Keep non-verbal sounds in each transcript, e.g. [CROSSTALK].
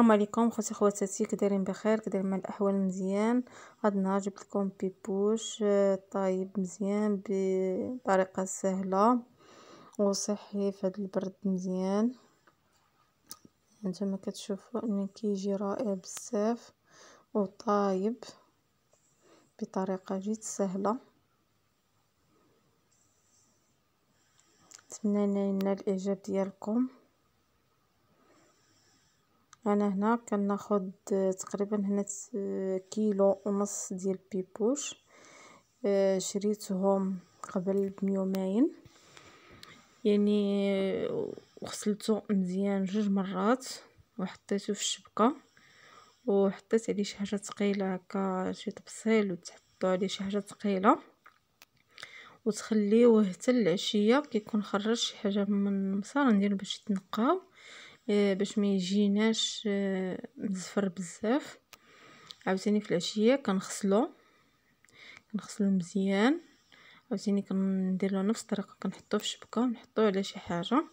السلام عليكم خوتي خواتاتي كدايرين بخير كدايرين مع الاحوال مزيان هاد النهار جبت لكم بيبوش آه، طايب مزيان بطريقه سهله وصحي في هاد البرد مزيان نتوما كتشوفوا ان كيجي رائع بزاف وطايب بطريقه جد سهله نتمنى ينال الاعجاب ديالكم انا هنا كناخد تقريبا هنا كيلو ونص ديال بيبوش آه، شريتهم قبل بيومين يعني وغسلته آه، مزيان جوج مرات وحطيته في الشبكه وحطيت عليه شي حاجه ثقيله هكا شي طبسيل وتحطوا عليه شي حاجه ثقيله وتخليوه حتى العشيه كيكون خرج شي حاجه من المصار نديرو باش يتنقاو آه، باش ما يجيناش مزفر آه، بزاف عاوتاني في العشيه كنغسلو كنغسلو مزيان عاوتاني كندير له نفس الطريقه كنحطو في شبكه ونحطو على شي حاجه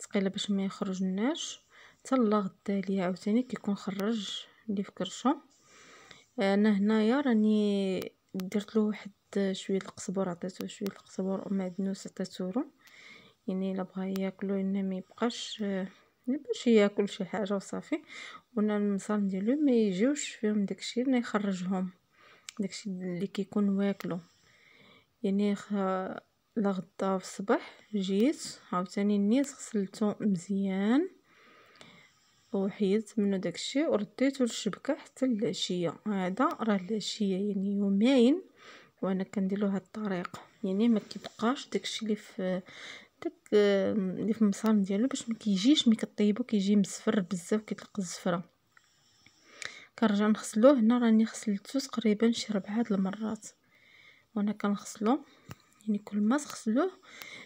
ثقيله باش ما يخرجناش حتى لغدا ليا عاوتاني كيكون خرج اللي في كرشو آه، انا هنايا راني درت له واحد شويه القزبر عطيتو شويه القزبر ومعدنوس عطيته يعني الا بغا ياكلو ما يبقاش باش ياكل شي حاجه وصافي وانا المصان ديالو ما يجيوش فيهم داكشي اللي يخرجهم داكشي اللي كيكون واكلو يعني خ... لغدا في الصباح جيت عاوتاني نيت غسلته مزيان وحيدت منه داكشي ورديته للشبكه حتى العشيه هذا راه العشيه يعني يومين وانا كندير له هاد الطريقه يعني ما كيبقاش داكشي اللي في هذاك اللي في المصارم ديالو باش ما كيجيش ملي كطيبو كيجي مزفر بزاف كيطلق الزفره كنرجع نغسلوه هنا راني غسلتو تقريبا شي ربعه د المرات وانا كنغسلو يعني كل ما تغسلوه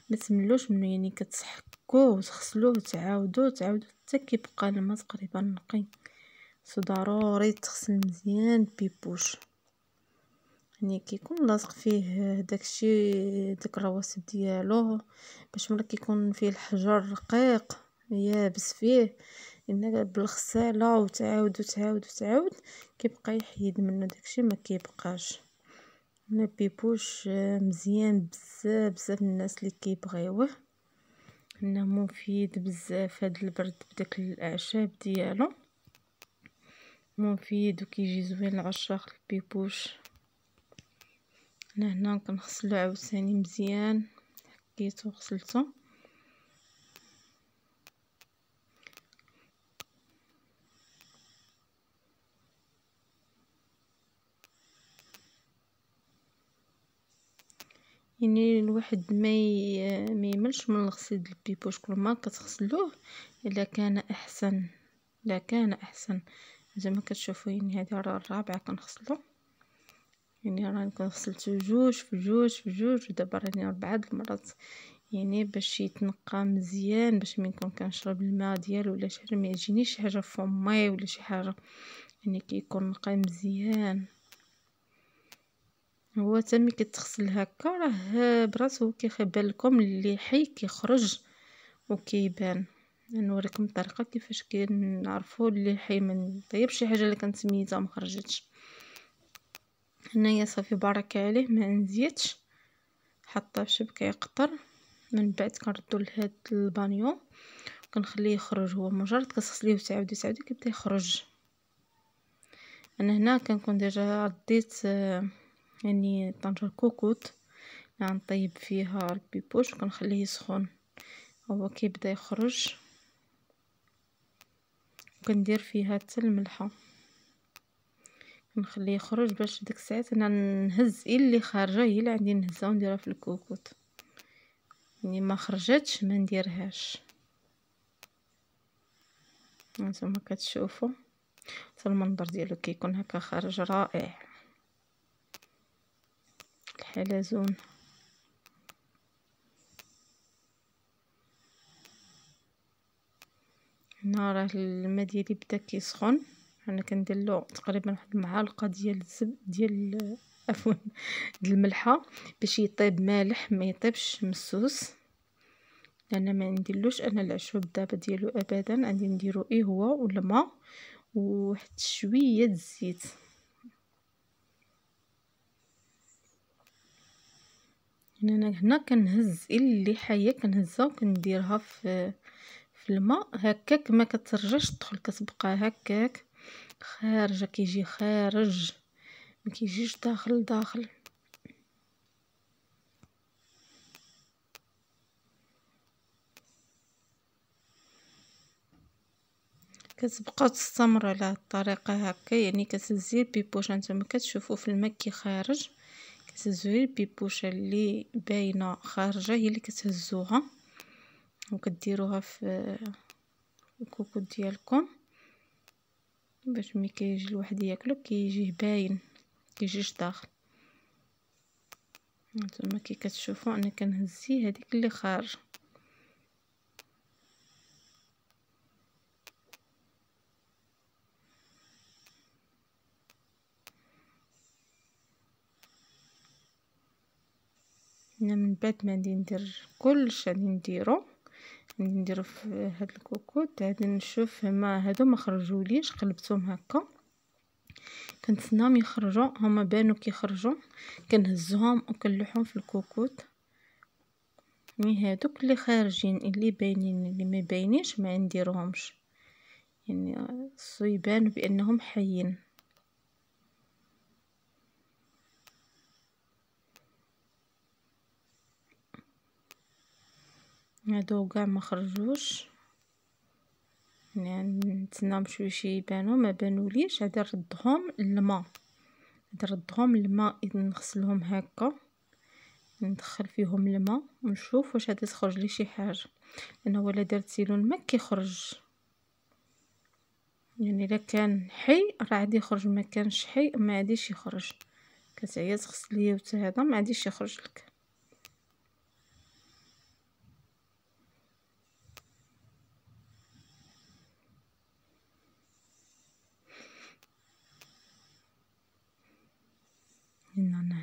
ما تملوش منه يعني كتسحكوه وتغسلوه وتعاودوه تعاودوه حتى كيبقى الماء تقريبا نقي سو ضروري تغسل مزيان بيبوش يعني كيكون لاصق فيه داكشي داك الرواسب ديالو باش ملي كيكون فيه الحجر رقيق يابس فيه ان بالغساله وتعاود وتعاود وتعاود كيبقى يحيد منه داكشي ما كيبقاش هنا بيبوش آه، مزيان بزاف بزاف الناس اللي كيبغيوه انه مفيد بزاف هاد البرد بداك الاعشاب ديالو مفيد وكيجي زوين لعشاق البيبوش انا هنا كنغسلو عاوتاني مزيان حكيتو وغسلتو يعني الواحد ما ما يملش من الغسيل البيبوش كل ما كتغسلوه الا كان احسن الا كان احسن زعما كتشوفوا يعني هذه الرابعه كنغسلو يعني راني كنغسلت جوج في جوج في جوج ودابا راني ربعة د المرات يعني باش يتنقى مزيان باش من كون كنشرب الماء ديالو ولا شي حاجه ما يجينيش حاجه فمي ولا شي حاجه يعني كيكون نقي مزيان هو ملي كتغسل هكا راه براسو كيبان لكم اللي حي كيخرج وكيبان نوريكم الطريقه كيفاش كنعرفوا اللي حي ما طيب شي حاجه اللي كانت ميته ما خرجتش هنايا صافي بارك عليه ما نزيتش حطه شبكه يقطر من بعد كنردو لهاد البانيو كنخليه يخرج هو مجرد كتغسليه وتعاودي تعاودي كيبدا يخرج انا هنا كنكون ديجا رديت آه، يعني طنجره كوكوت نطيب فيها ربي بوش وكنخليه يسخن هو كيبدا يخرج وكندير فيها حتى الملحه نخليه يخرج باش ديك الساعات انا نهز إيه اللي خارجه هي اللي عندي نهزها ونديرها في الكوكوت يعني ما خرجتش ما نديرهاش هانتوما كتشوفوا حتى المنظر ديالو كيكون هكا خارج رائع الحلزون هنا راه الماء ديالي بدا كيسخن انا كندير تقريبا واحد المعلقه ديال الزب ديال [LAUGHS] عفوا ديال الملحه باش يطيب مالح ما يطيبش مسوس لان ما نديرلوش انا العشوب دابا ديالو ابدا غادي نديرو ايه هو والماء وواحد شويه الزيت يعني انا هنا كنهز اللي حيه كنهزها وكنديرها في في الماء هكاك ما كترجعش تدخل كتبقى هكاك خارجة كيجي خارج ما كيجيش داخل داخل كتبقاو تستمر على الطريقه هكا يعني كتهزي البيبوشه نتوما كتشوفوا في الماء كتهزو كتهزوي البيبوشه اللي باينه خارجه هي اللي كتهزوها وكديروها في الكوكو ديالكم باش ملي كيجي الواحد ياكلو كيجيه باين كيجيش داخل نتوما كي كتشوفوا انا كنهزي هذيك اللي خارج هنا من بعد ما ندير كلش غادي نديرو نديرو في هاد الكوكوت غادي نشوف هما هادو ما خرجوليش قلبتهم هكا كنتسناهم يخرجوا هما بانو كيخرجوا كنهزهم وكنلوحهم في الكوكوت مي هادوك اللي خارجين اللي باينين اللي ما باينينش ما نديرهمش يعني سيبان بانهم حيين هادو كاع ما خرجوش يعني نتسناهم شويه يبانو ما بانوليش هادي نردهم للماء نردهم للماء نغسلهم هكا ندخل فيهم الماء ونشوف واش غادي تخرج لي شي حاجه انا ولا درت سيلون الماء كيخرج يعني الا كان حي راه غادي يخرج ما كانش حي ما غاديش يخرج كتعيا تغسليه وتا هذا ما غاديش يخرج لك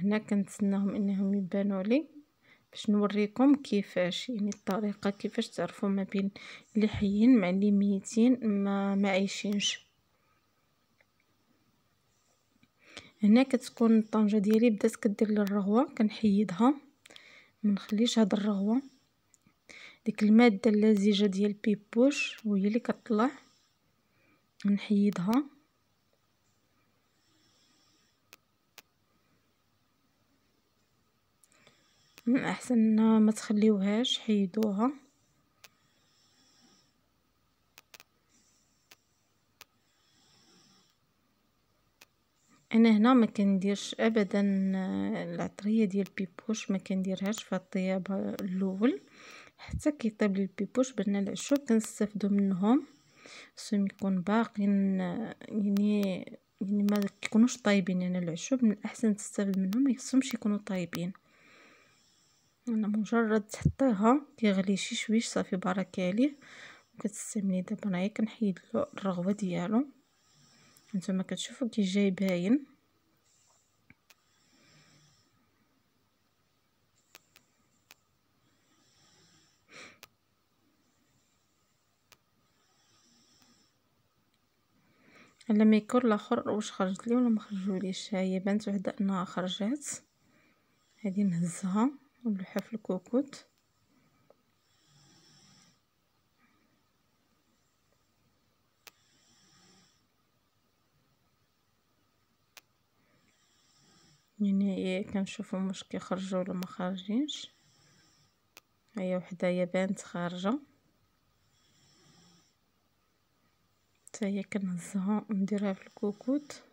هنا كنتسناهم انهم يبانوا لي باش نوريكم كيفاش يعني الطريقه كيفاش تعرفوا ما بين اللي حيين مع اللي ميتين ما ما عايشينش هنا كتكون الطنجه ديالي بدات كدير لي الرغوه كنحيدها ما نخليش هاد الرغوه ديك الماده اللزجه ديال بيبوش وهي اللي كطلع نحيدها من الاحسن ما تخليوهاش حيدوها انا هنا ما كنديرش ابدا العطريه ديال البيبوش ما كنديرهاش في الطياب الاول حتى كيطيب لي البيبوش بان العشوب كنستافدو منهم خصهم يكون باقين يعني يعني ما كيكونوش طايبين يعني العشوب من الاحسن تستافد منهم ما يكونوا طايبين انا مجرد تحطيها كيغلي شي شويش صافي بارك عليه وكتستعملي دابا انايا كنحيد له الرغوه ديالو نتوما كتشوفوا كي جاي باين على ما يكون الاخر واش خرجت لي ولا ما خرجوليش ها هي بانت وحده انها خرجات هذه نهزها في الكوكوت هنايا يعني كنشوفو واش كيخرجوا ولا ما خارجينش هيا وحده هي بانت خارجه حتى هي كنهزها ونديرها في الكوكوت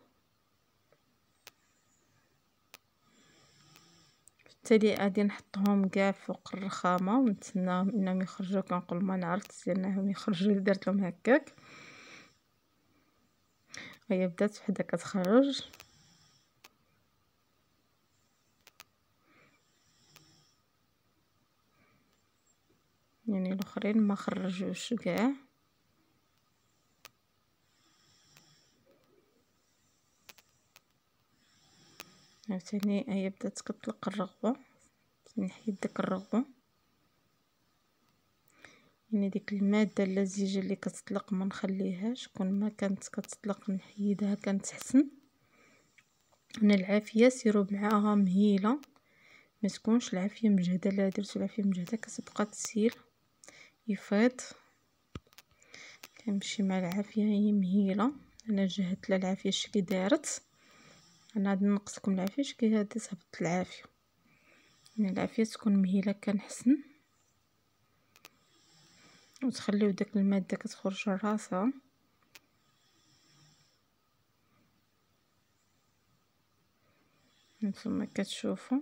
تالي غادي نحطهم كاع فوق الرخامه ونتسنى انهم يخرجوا كنقول ما نعرف انهم يخرجوا درت لهم هكاك هي بدات وحده كتخرج يعني الاخرين ما خرجوش كاع عاوتاني هي بدات كطلق الرغوه نحيد يعني داك الرغوه يعني ديك الماده اللزجه اللي كتطلق ما نخليهاش كون ما كانت كتطلق نحيدها كانت حسن انا العافيه سيروا معاها مهيله ما تكونش العافيه مجهده لا درتو العافيه مجهده كتبقى تسيل يفيض كنمشي مع العافيه هي مهيله انا جهدت لها العافيه الشكل دارت انا غادي نقصكم العافيه كي هادي تهبط العافيه يعني العافيه تكون مهيله كنحسن وتخليو داك الماده كتخرج راسها مثل ما كتشوفوا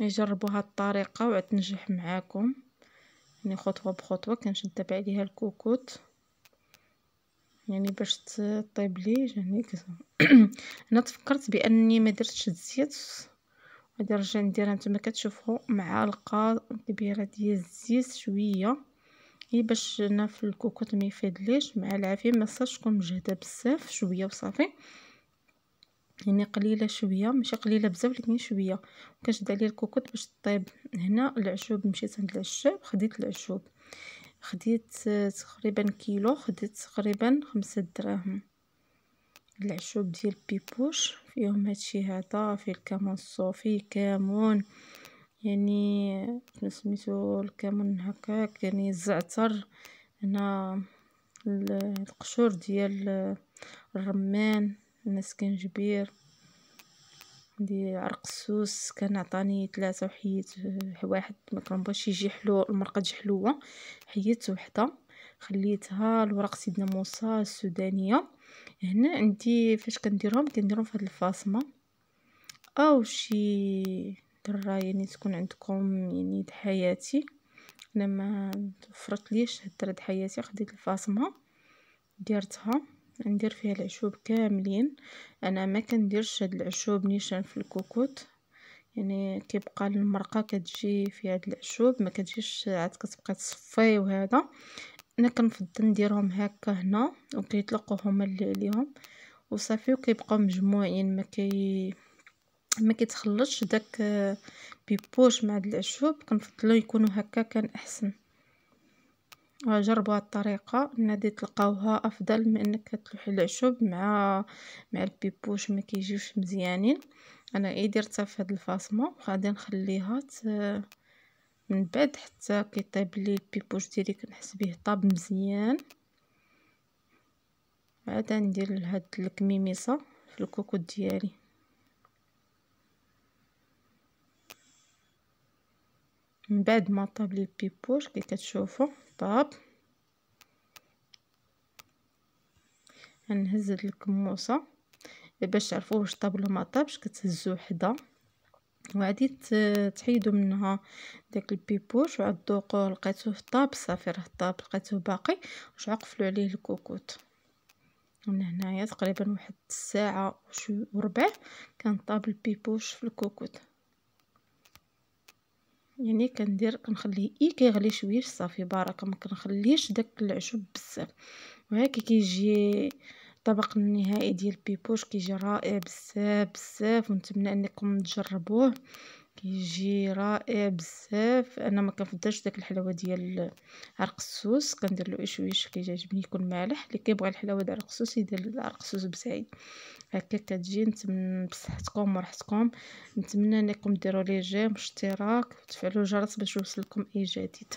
يجربوا هاد الطريقه وعتنجح معاكم يعني خطوه بخطوه كنشد دابا عليها الكوكوت يعني باش تطيب لي يعني [CLEARS THROAT] انا تفكرت باني ما درتش الزيت غادي نرجع نديرها نتوما كتشوفوا معلقه كبيره ديال الزيت شويه هي باش انا في الكوكوط ما يفيدليش مع العافيه ما صاش تكون مجهده بزاف شويه وصافي يعني قليله شويه ماشي قليله بزاف لكن شويه كنشد عليه الكوكوط باش طيب هنا العشوب مشيت عند العشاب خديت العشوب خديت تقريبا كيلو خديت تقريبا خمسة دراهم العشوب ديال بيبوش فيهم هادشي هذا فيه الكمون الصوفي كمون يعني سميتو الكمون هكاك يعني الزعتر هنا القشور ديال الرمان عندنا سكنجبير عندي عرق السوس كان عطاني ثلاثة وحيت واحد كنبغيش يجي حلو المرقة تجي حلوة حيت وحدة خليتها الورق سيدنا موسى السودانية هنا عندي فاش كنديرهم كنديرهم في هاد الفاصمة او شي درا يعني تكون عندكم يعني د حياتي انا ما توفرت ليش هاد حياتي خديت الفاصمة ديرتها ندير فيها العشوب كاملين انا ما كنديرش هاد العشوب نيشان في الكوكوت يعني كيبقى المرقه كتجي في هاد العشوب ما كتجيش عاد كتبقى تصفي وهذا انا كنفضل نديرهم هكا هنا وكيطلقوا هما اللي عليهم وصافي وكيبقاو مجموعين ما كي ما كيتخلطش داك بيبوش مع العشوب كنفضلوا يكونوا هكا كان احسن جربوا الطريقه نادي تلقاوها افضل من انك تلوحي العشب مع مع البيبوش ما كيجيوش مزيانين انا اي درتها في هذه الفاصمه وغادي نخليها ت... من بعد حتى كيطيب لي البيبوش ديالي كنحس به طاب مزيان عاد ندير هاد الكميميصه في الكوكو ديالي من بعد ما طاب لي البيبوش كي كتشوفوا الطاب غنهز هاد الكموسه باش تعرفوا واش طاب ولا ما طابش كتهزوا حدا وغادي تحيدوا منها داك البيبوش وعاد ذوقوا لقيتوه طاب صافي راه طاب لقيتوه باقي واش عقفلوا عليه الكوكوت من هنايا تقريبا واحد الساعه وربع كان طاب البيبوش في الكوكوت يعني كندير كنخليه اي كيغلي شويه صافي بارك ما كنخليش داك العشب بزاف وهكا كيجي الطبق النهائي ديال البيبوش كيجي رائع بزاف بزاف ونتمنى انكم تجربوه كيجي رائع بزاف انا ما كنفضلش داك الحلاوه ديال عرق السوس كندير له شويش كيعجبني يكون مالح اللي كيبغى الحلاوه ديال عرق السوس يدير عرق السوس بزايد هكا كتجي نتمنى بصحتكم وراحتكم نتمنى انكم ديروا لي جيم اشتراك وتفعلوا الجرس باش يوصلكم اي جديد